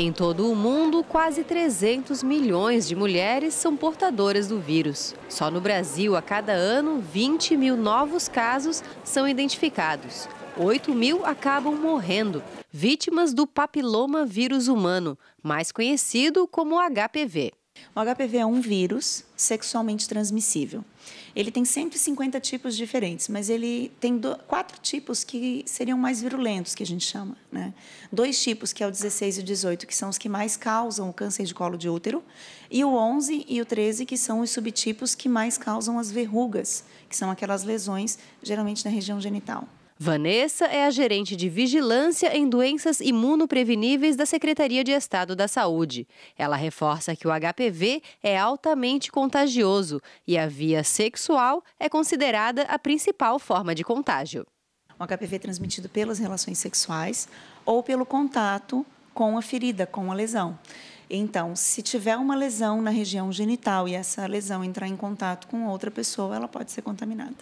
Em todo o mundo, quase 300 milhões de mulheres são portadoras do vírus. Só no Brasil, a cada ano, 20 mil novos casos são identificados. 8 mil acabam morrendo, vítimas do papiloma vírus humano, mais conhecido como HPV. O HPV é um vírus sexualmente transmissível. Ele tem 150 tipos diferentes, mas ele tem do, quatro tipos que seriam mais virulentos, que a gente chama. Né? Dois tipos, que é o 16 e o 18, que são os que mais causam o câncer de colo de útero, e o 11 e o 13, que são os subtipos que mais causam as verrugas, que são aquelas lesões, geralmente na região genital. Vanessa é a gerente de Vigilância em Doenças Imunopreveníveis da Secretaria de Estado da Saúde. Ela reforça que o HPV é altamente contagioso e a via sexual é considerada a principal forma de contágio. O HPV é transmitido pelas relações sexuais ou pelo contato com a ferida, com a lesão. Então, se tiver uma lesão na região genital e essa lesão entrar em contato com outra pessoa, ela pode ser contaminada.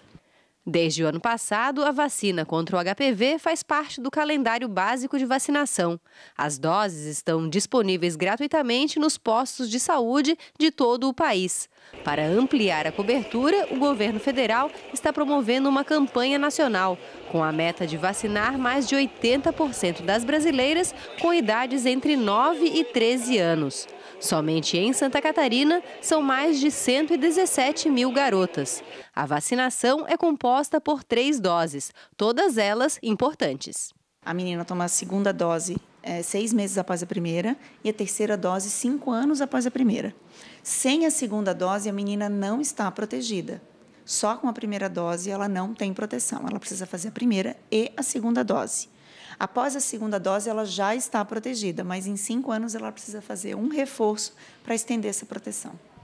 Desde o ano passado, a vacina contra o HPV faz parte do calendário básico de vacinação. As doses estão disponíveis gratuitamente nos postos de saúde de todo o país. Para ampliar a cobertura, o governo federal está promovendo uma campanha nacional, com a meta de vacinar mais de 80% das brasileiras com idades entre 9 e 13 anos. Somente em Santa Catarina são mais de 117 mil garotas. A vacinação é composta por três doses, todas elas importantes. A menina toma a segunda dose é, seis meses após a primeira e a terceira dose cinco anos após a primeira. Sem a segunda dose, a menina não está protegida. Só com a primeira dose ela não tem proteção. Ela precisa fazer a primeira e a segunda dose. Após a segunda dose, ela já está protegida, mas em cinco anos ela precisa fazer um reforço para estender essa proteção.